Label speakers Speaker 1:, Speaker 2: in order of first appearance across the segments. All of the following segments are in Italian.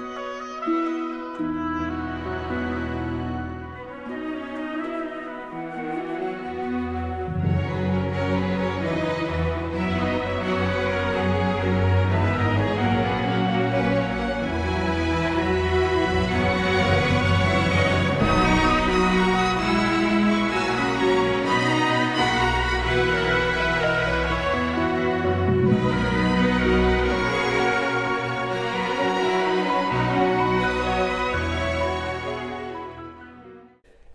Speaker 1: Bye.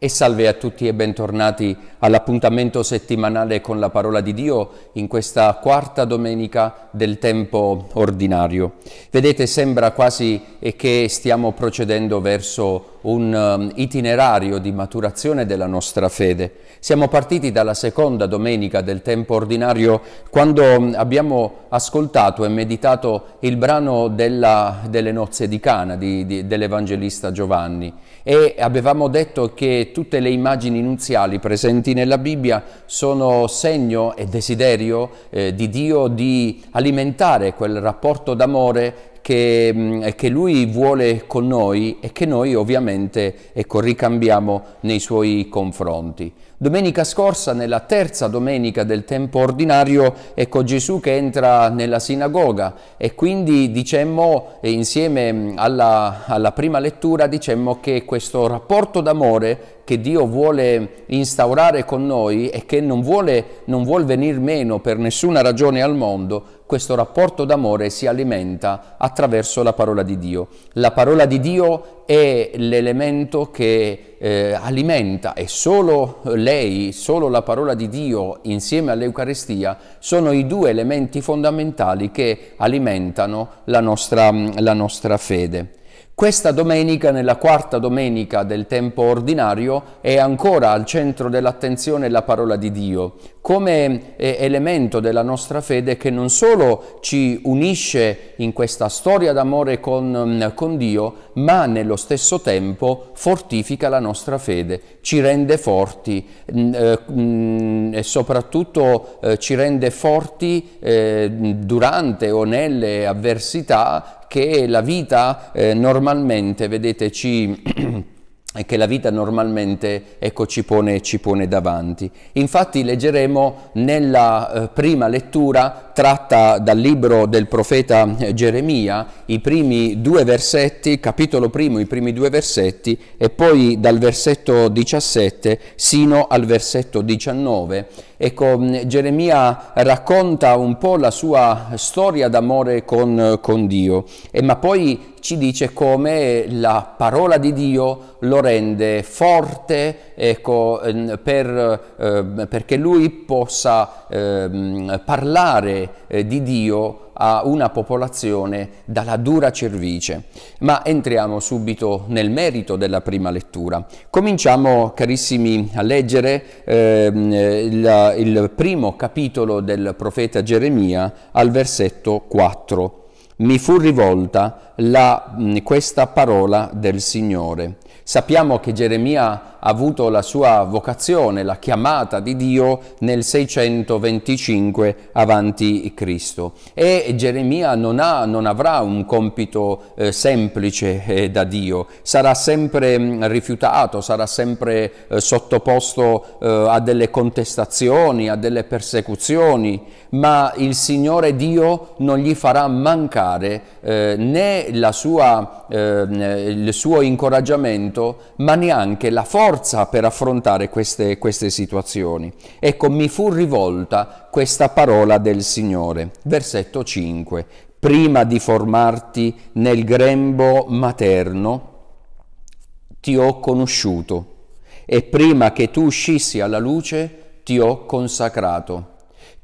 Speaker 1: E salve a tutti e bentornati all'appuntamento settimanale con la parola di Dio in questa quarta domenica del tempo ordinario. Vedete, sembra quasi che stiamo procedendo verso un um, itinerario di maturazione della nostra fede. Siamo partiti dalla seconda domenica del tempo ordinario quando um, abbiamo ascoltato e meditato il brano della, delle nozze di Cana di, di, dell'Evangelista Giovanni e avevamo detto che tutte le immagini nuziali presenti nella Bibbia sono segno e desiderio eh, di Dio di alimentare quel rapporto d'amore che, che, lui vuole con noi e che noi ovviamente ecco, ricambiamo nei suoi confronti. Domenica scorsa, nella terza domenica del tempo ordinario, ecco Gesù che entra nella sinagoga e quindi dicemmo, insieme alla, alla prima lettura, dicemmo che questo rapporto d'amore che Dio vuole instaurare con noi e che non vuole, non vuol venir meno per nessuna ragione al mondo, questo rapporto d'amore si alimenta attraverso la parola di Dio. La parola di Dio è l'elemento che eh, alimenta e solo lei, solo la parola di Dio insieme all'Eucaristia sono i due elementi fondamentali che alimentano la nostra, la nostra fede. Questa domenica, nella quarta domenica del tempo ordinario, è ancora al centro dell'attenzione la parola di Dio, come eh, elemento della nostra fede che non solo ci unisce in questa storia d'amore con, mm, con Dio, ma nello stesso tempo fortifica la nostra fede, ci rende forti mm, eh, mm, e soprattutto eh, ci rende forti durante o nelle avversità che la vita eh, normalmente, vedete, ci... e che la vita normalmente ecco, ci, pone, ci, pone, davanti. Infatti leggeremo nella eh, prima lettura tratta dal libro del profeta eh, Geremia, i primi due versetti, capitolo primo, i primi due versetti, e poi dal versetto 17 sino al versetto 19. Ecco, mm, Geremia racconta un po' la sua storia d'amore con, con Dio, e, ma poi ci dice come la parola di Dio lo rende forte ecco, mm, per, eh, perché lui possa eh, parlare eh, di Dio a una popolazione dalla dura cervice. Ma entriamo subito nel merito della prima lettura. Cominciamo, carissimi, a leggere eh, il, il primo capitolo del profeta Geremia al versetto 4. Mi fu rivolta la, questa parola del Signore. Sappiamo che Geremia avuto la sua vocazione, la chiamata di Dio nel 625 avanti Cristo. E Geremia non, ha, non, avrà un compito eh, semplice eh, da Dio, sarà sempre mm, rifiutato, sarà sempre eh, sottoposto eh, a delle contestazioni, a delle persecuzioni, ma il Signore Dio non gli farà mancare eh, né sua, eh, il suo incoraggiamento, ma neanche la forza forza per affrontare queste, queste situazioni. Ecco, mi fu rivolta questa parola del Signore, versetto 5, prima di formarti nel grembo materno, ti ho conosciuto e prima che tu uscissi alla luce, ti ho consacrato.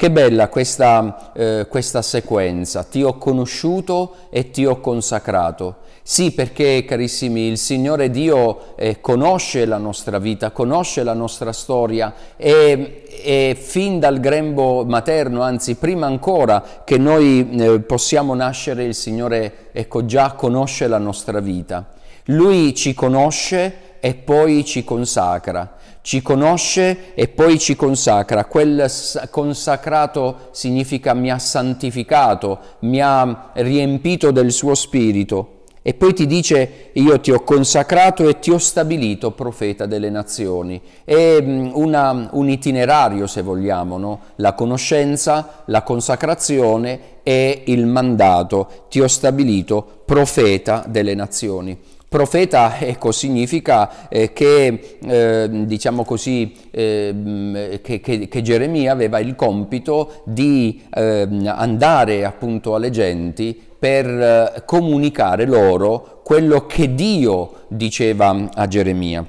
Speaker 1: Che bella questa, eh, questa, sequenza, ti ho conosciuto e ti ho consacrato. Sì, perché carissimi, il Signore Dio eh, conosce la nostra vita, conosce la nostra storia e, e, fin dal grembo materno, anzi prima ancora che noi eh, possiamo nascere, il Signore ecco, già conosce la nostra vita. Lui ci conosce e poi ci consacra, ci conosce e poi ci consacra. Quel consacrato significa mi ha santificato, mi ha riempito del suo spirito. E poi ti dice io ti ho consacrato e ti ho stabilito profeta delle nazioni. È mm, una, un itinerario, se vogliamo, no? la conoscenza, la consacrazione e il mandato. Ti ho stabilito profeta delle nazioni. Profeta ecco, significa eh, che, eh, diciamo così, eh, mm, che, che, che, Geremia aveva il compito di ehm, andare appunto alle genti per eh, comunicare loro quello che Dio diceva a Geremia,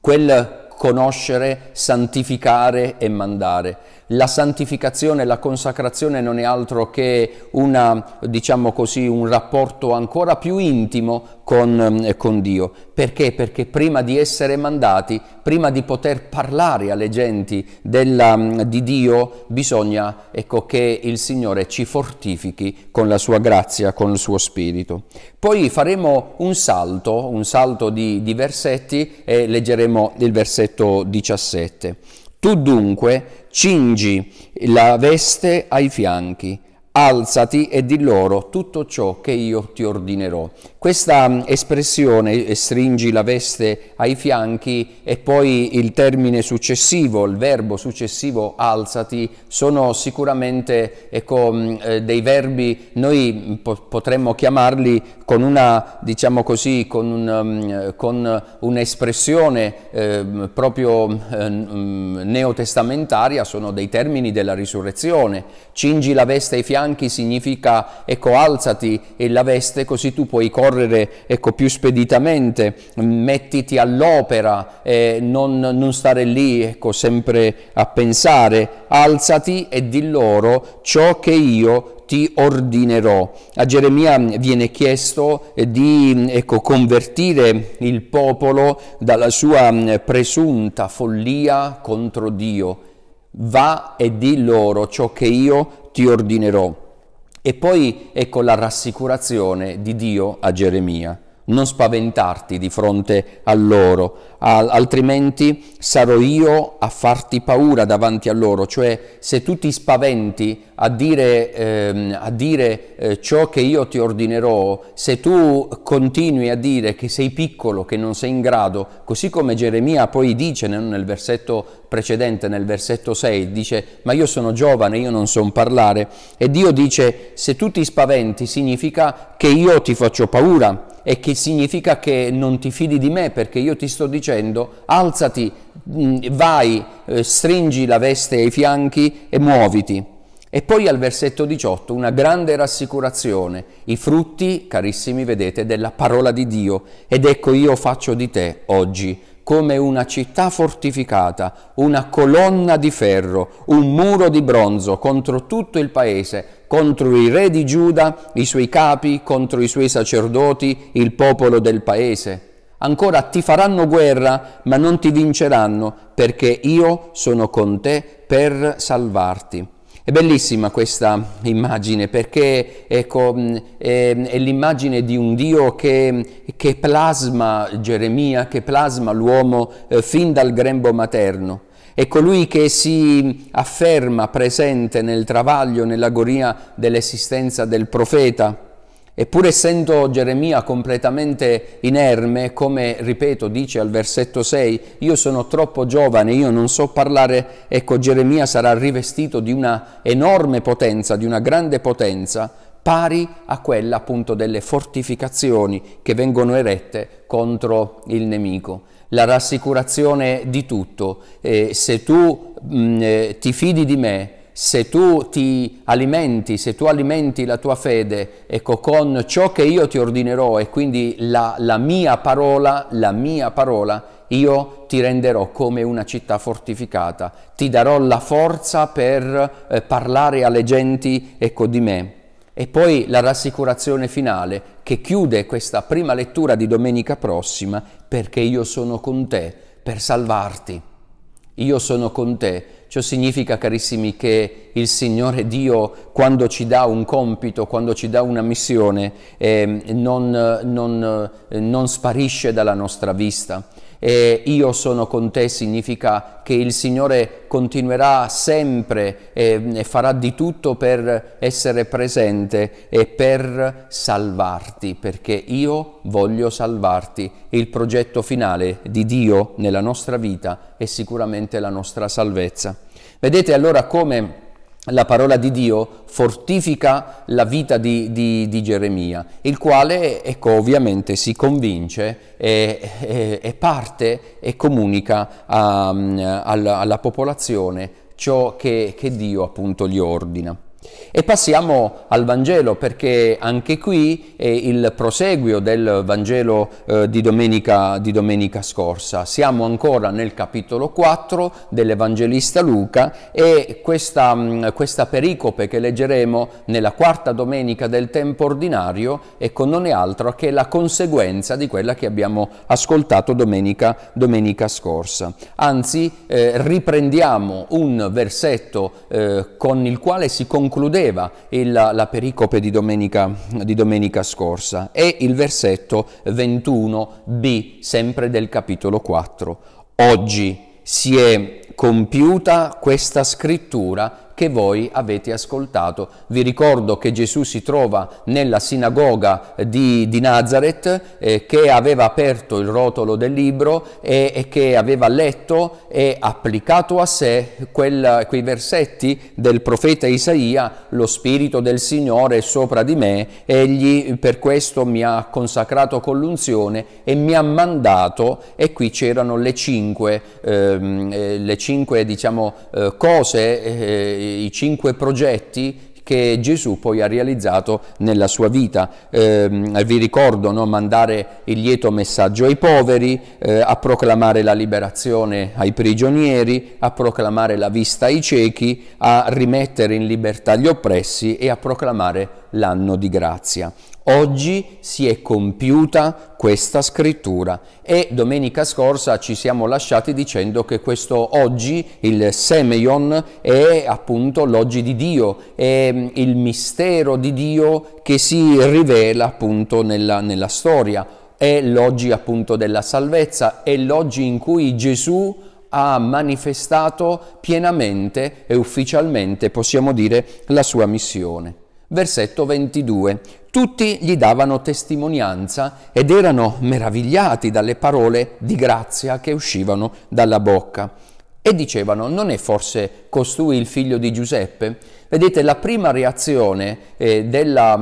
Speaker 1: quel conoscere, santificare e mandare la santificazione, la consacrazione non è altro che una, diciamo così, un rapporto ancora più intimo con, eh, con Dio. Perché? Perché prima di essere mandati, prima di poter parlare alle genti della, di Dio, bisogna ecco, che il Signore ci fortifichi con la sua grazia, con il suo spirito. Poi faremo un salto, un salto di, di versetti e leggeremo il versetto 17. Tu dunque cingi la veste ai fianchi, alzati e di loro tutto ciò che io ti ordinerò. Questa mm, espressione, eh, stringi la veste ai fianchi, e poi il termine successivo, il verbo successivo, alzati, sono sicuramente ecco, mm, eh, dei verbi, noi potremmo chiamarli con una, diciamo così, con, un, mm, eh, con un'espressione eh, proprio eh, neotestamentaria, sono dei termini della risurrezione. Cingi la veste ai fianchi significa, ecco, alzati e la veste così tu puoi correre correre ecco, più speditamente, mettiti all'opera, eh, non, non, stare lì ecco, sempre a pensare, alzati e di loro ciò che io ti ordinerò. A Geremia viene chiesto di ecco, convertire il popolo dalla sua mm, presunta follia contro Dio. Va e di loro ciò che io ti ordinerò. E poi ecco la rassicurazione di Dio a Geremia non spaventarti di fronte a loro, altrimenti sarò io a farti paura davanti a loro, cioè se tu ti spaventi a dire, ehm, a dire eh, ciò che io ti ordinerò, se tu continui a dire che sei piccolo, che non sei in grado, così come Geremia poi dice nel versetto precedente, nel versetto 6, dice ma io sono giovane, io non so parlare, e Dio dice se tu ti spaventi significa che io ti faccio paura e che significa che non ti fidi di me perché io ti sto dicendo alzati, mm, vai, eh, stringi la veste ai fianchi e muoviti. E poi al versetto 18 una grande rassicurazione, i frutti, carissimi, vedete, della parola di Dio. Ed ecco io faccio di te oggi come una città fortificata, una colonna di ferro, un muro di bronzo contro tutto il paese contro i re di Giuda, i suoi capi, contro i suoi sacerdoti, il popolo del paese. Ancora ti faranno guerra, ma non ti vinceranno, perché io sono con te per salvarti. È bellissima questa immagine perché ecco, è, è, l'immagine di un Dio che, che plasma Geremia, che plasma l'uomo eh, fin dal grembo materno. È colui che si afferma presente nel travaglio, nell'agonia dell'esistenza del profeta. Eppure essendo Geremia completamente inerme, come ripeto dice al versetto 6, io sono troppo giovane, io non so parlare, ecco Geremia sarà rivestito di una enorme potenza, di una grande potenza, pari a quella appunto delle fortificazioni che vengono erette contro il nemico. La rassicurazione di tutto, eh, se tu mh, eh, ti fidi di me, se tu ti alimenti, se tu alimenti la tua fede, ecco, con ciò che io ti ordinerò e quindi la, la, mia parola, la mia parola, io ti renderò come una città fortificata, ti darò la forza per eh, parlare alle genti, ecco, di me e poi la rassicurazione finale che chiude questa prima lettura di domenica prossima perché io sono con te per salvarti. Io sono con te. Ciò significa, carissimi, che il Signore Dio, quando ci dà un compito, quando ci dà una missione, eh, non, non, non sparisce dalla nostra vista e io sono con te significa che il Signore continuerà sempre e farà di tutto per essere presente e per salvarti, perché io voglio salvarti. Il progetto finale di Dio nella nostra vita è sicuramente la nostra salvezza. Vedete allora come la parola di Dio fortifica la vita di, di, di Geremia, il quale ecco, ovviamente si convince e, e, e parte e comunica a, um, alla, alla, popolazione ciò che, che Dio appunto gli ordina. E passiamo al Vangelo perché anche qui è il proseguio del Vangelo eh, di, domenica, di, domenica, scorsa. Siamo ancora nel capitolo 4 dell'Evangelista Luca e questa, mm, questa pericope che leggeremo nella quarta domenica del tempo ordinario ecco, non è altro che la conseguenza di quella che abbiamo ascoltato domenica, domenica scorsa. Anzi, eh, riprendiamo un versetto eh, con il quale si conclude concludeva il, la pericope di domenica, di domenica scorsa, è il versetto 21b, sempre del capitolo 4. Oggi si è compiuta questa scrittura che voi avete ascoltato. Vi ricordo che Gesù si trova nella sinagoga di, di Nazareth, eh, che aveva aperto il rotolo del libro e, e che aveva letto e applicato a sé quel, quei versetti del profeta Isaia, lo spirito del Signore è sopra di me, egli per questo mi ha consacrato con l'unzione e mi ha mandato e qui c'erano le cinque, ehm, eh, le cinque diciamo, eh, cose eh, i cinque progetti che Gesù poi ha realizzato nella sua vita. Eh, vi ricordo no? mandare il lieto messaggio ai poveri, eh, a proclamare la liberazione ai prigionieri, a proclamare la vista ai ciechi, a rimettere in libertà gli oppressi e a proclamare l'anno di grazia. Oggi si è compiuta questa scrittura e domenica scorsa ci siamo lasciati dicendo che questo oggi, il semeion, è appunto l'oggi di Dio, è mm, il mistero di Dio che si rivela appunto nella, nella storia, è l'oggi appunto della salvezza, è l'oggi in cui Gesù ha manifestato pienamente e ufficialmente, possiamo dire, la sua missione. Versetto 22. Tutti gli davano testimonianza ed erano meravigliati dalle parole di grazia che uscivano dalla bocca e dicevano non è forse costui il figlio di Giuseppe? Vedete la prima reazione eh, della,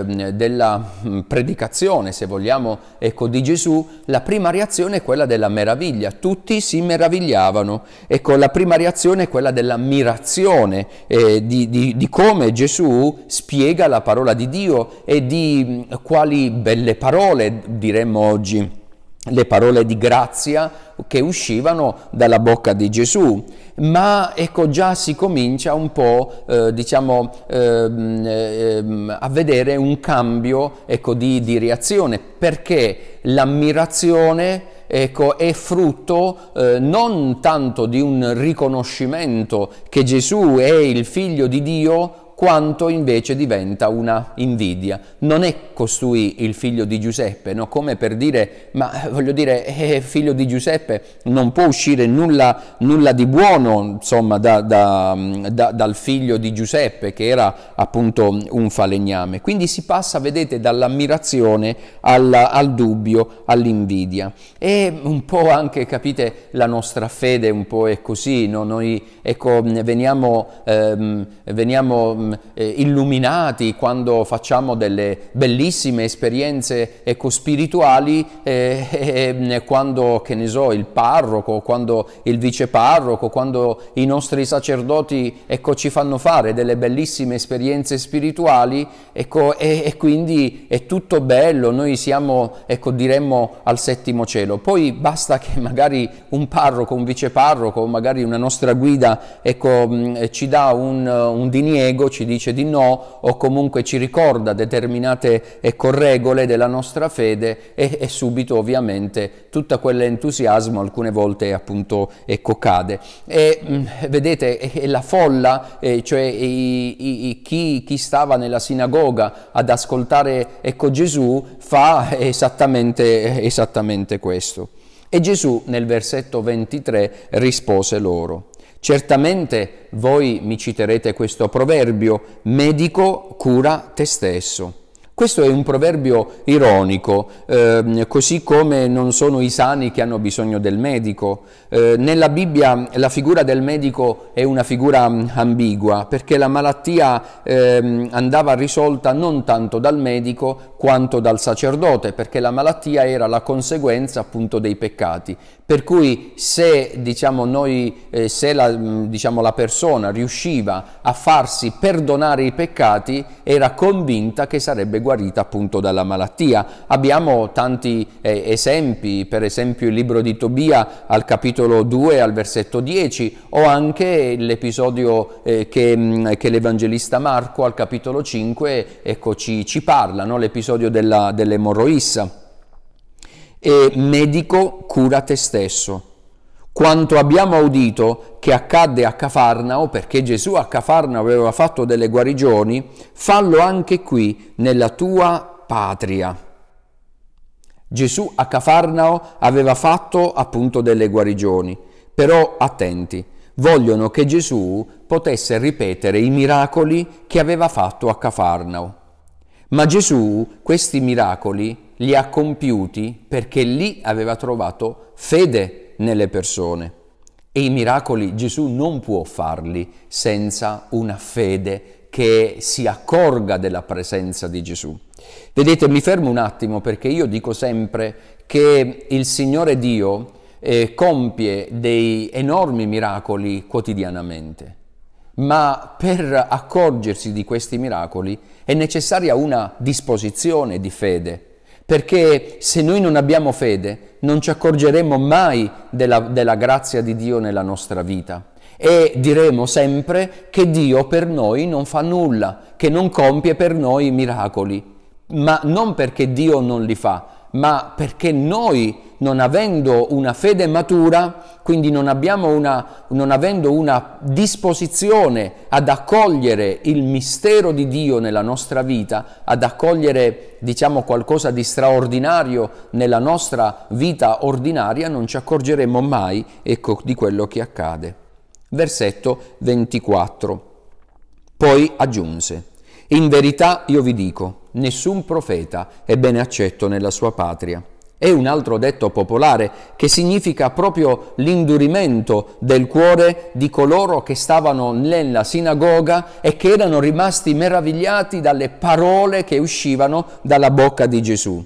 Speaker 1: eh, della, mm, predicazione, se vogliamo, ecco, di Gesù, la prima reazione è quella della meraviglia, tutti si meravigliavano, ecco, la prima reazione è quella dell'ammirazione eh, di, di, di come Gesù spiega la parola di Dio e di mm, quali belle parole, diremmo oggi le parole di grazia che uscivano dalla bocca di Gesù, ma ecco già si comincia un po' eh, diciamo, ehm, ehm, a vedere un cambio ecco, di, di reazione perché l'ammirazione ecco, è frutto eh, non tanto di un riconoscimento che Gesù è il figlio di Dio quanto invece diventa una invidia. Non è costui il figlio di Giuseppe, no? come per dire, ma eh, voglio dire, eh, eh, figlio di Giuseppe non può uscire nulla, nulla di buono insomma, da, da, mm, da, dal figlio di Giuseppe che era appunto un falegname. Quindi si passa, vedete, dall'ammirazione al, al dubbio, all'invidia. E un po' anche, capite, la nostra fede un po' è così, no? noi ecco, veniamo, ehm, veniamo mm, Ehm, eh, illuminati quando facciamo delle bellissime esperienze ecospirituali, eh, ehm, quando, che ne so, il parroco, quando il viceparroco, quando i nostri sacerdoti ecco, ci fanno fare delle bellissime esperienze spirituali ecco, e, e, quindi è tutto bello, noi siamo, ecco, diremmo, al settimo cielo. Poi basta che magari un parroco, un viceparroco, magari una nostra guida, ecco, ci dà un, un diniego, ci dice di no o comunque ci ricorda determinate regole della nostra fede e, e subito ovviamente tutto quell'entusiasmo alcune volte appunto ecco cade. E, mm, vedete, è la folla, eh, cioè i, i, chi, chi, stava nella sinagoga ad ascoltare ecco Gesù fa esattamente, esattamente questo. E Gesù nel versetto 23 rispose loro. Certamente voi mi citerete questo proverbio, medico cura te stesso. Questo è un proverbio ironico, eh, così come non sono i sani che hanno bisogno del medico. Eh, nella Bibbia la figura del medico è una figura mm, ambigua, perché la malattia eh, andava risolta non tanto dal medico quanto dal sacerdote, perché la malattia era la conseguenza appunto dei peccati. Per cui se, diciamo, noi, eh, se la, mm, diciamo, la persona riusciva a farsi perdonare i peccati, era convinta che sarebbe guarita guarita appunto dalla malattia. Abbiamo tanti eh, esempi, per esempio il libro di Tobia al capitolo 2 al versetto 10 o anche l'episodio eh, che, mm, che, l'Evangelista Marco al capitolo 5 ecco, ci, ci parla, no? l'episodio della, dell'emorroissa. E medico cura te stesso quanto abbiamo udito che accadde a Cafarnao, perché Gesù a Cafarnao aveva fatto delle guarigioni, fallo anche qui nella tua patria. Gesù a Cafarnao aveva fatto appunto delle guarigioni, però attenti, vogliono che Gesù potesse ripetere i miracoli che aveva fatto a Cafarnao. Ma Gesù questi miracoli li ha compiuti perché lì aveva trovato fede nelle persone. E i miracoli Gesù non può farli senza una fede che si accorga della presenza di Gesù. Vedete, mi fermo un attimo perché io dico sempre che il Signore Dio eh, compie dei enormi miracoli quotidianamente ma per accorgersi di questi miracoli è necessaria una disposizione di fede, perché se noi non abbiamo fede non ci accorgeremo mai della, della grazia di Dio nella nostra vita e diremo sempre che Dio per noi non fa nulla, che non compie per noi miracoli, ma non perché Dio non li fa, ma perché noi, non avendo una fede matura, quindi non, una, non, avendo una disposizione ad accogliere il mistero di Dio nella nostra vita, ad accogliere diciamo qualcosa di straordinario nella nostra vita ordinaria, non ci accorgeremo mai ecco, di quello che accade. Versetto 24. Poi aggiunse. In verità io vi dico, nessun profeta è ben accetto nella sua patria. È un altro detto popolare che significa proprio l'indurimento del cuore di coloro che stavano nella sinagoga e che erano rimasti meravigliati dalle parole che uscivano dalla bocca di Gesù.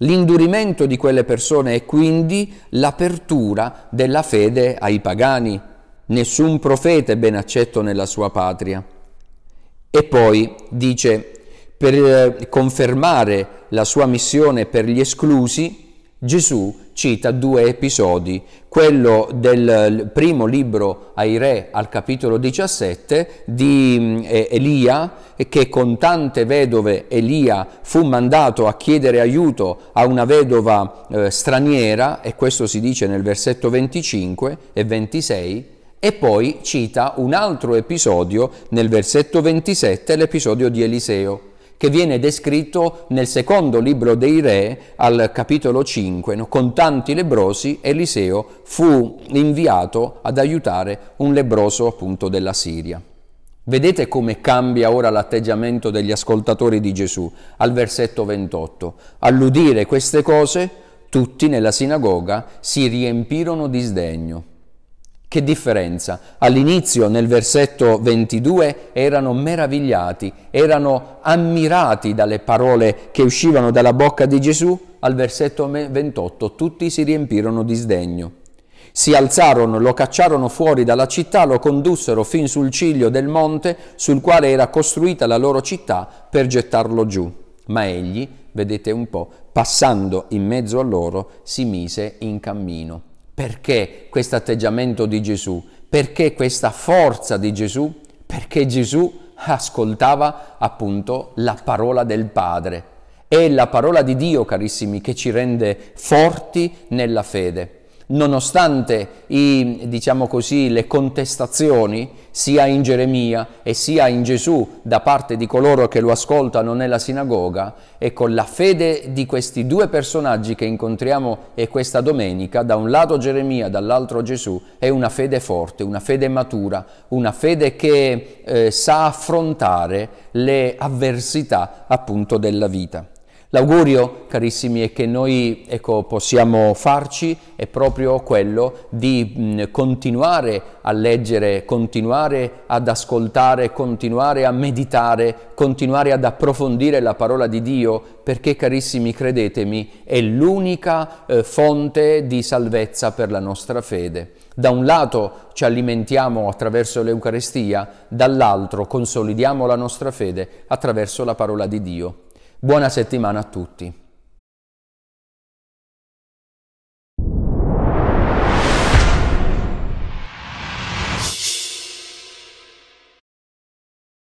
Speaker 1: L'indurimento di quelle persone è quindi l'apertura della fede ai pagani. Nessun profeta è ben accetto nella sua patria. E poi dice, per eh, confermare la sua missione per gli esclusi, Gesù cita due episodi, quello del primo libro ai re al capitolo 17 di mm, Elia che con tante vedove Elia fu mandato a chiedere aiuto a una vedova eh, straniera e questo si dice nel versetto 25 e 26 e poi cita un altro episodio nel versetto 27, l'episodio di Eliseo, che viene descritto nel secondo libro dei Re al capitolo 5. Con tanti lebrosi Eliseo fu inviato ad aiutare un lebroso appunto della Siria. Vedete come cambia ora l'atteggiamento degli ascoltatori di Gesù al versetto 28. All'udire queste cose, tutti nella sinagoga si riempirono di sdegno. Che differenza? All'inizio, nel versetto 22, erano meravigliati, erano ammirati dalle parole che uscivano dalla bocca di Gesù, al versetto 28 tutti si riempirono di sdegno. Si alzarono, lo cacciarono fuori dalla città, lo condussero fin sul ciglio del monte sul quale era costruita la loro città per gettarlo giù. Ma egli, vedete un po', passando in mezzo a loro, si mise in cammino. Perché questo atteggiamento di Gesù? Perché questa forza di Gesù? Perché Gesù ascoltava appunto la parola del Padre. È la parola di Dio, carissimi, che ci rende forti nella fede nonostante i, diciamo così, le contestazioni sia in Geremia e sia in Gesù da parte di coloro che lo ascoltano nella sinagoga, ecco la fede di questi due personaggi che incontriamo e questa domenica, da un lato Geremia, dall'altro Gesù, è una fede forte, una fede matura, una fede che eh, sa affrontare le avversità appunto della vita. L'augurio, carissimi, è che noi ecco, possiamo farci è proprio quello di mh, continuare a leggere, continuare ad ascoltare, continuare a meditare, continuare ad approfondire la parola di Dio, perché, carissimi, credetemi, è l'unica eh, fonte di salvezza per la nostra fede. Da un lato ci alimentiamo attraverso l'Eucarestia, dall'altro consolidiamo la nostra fede attraverso la parola di Dio. Buona settimana a tutti.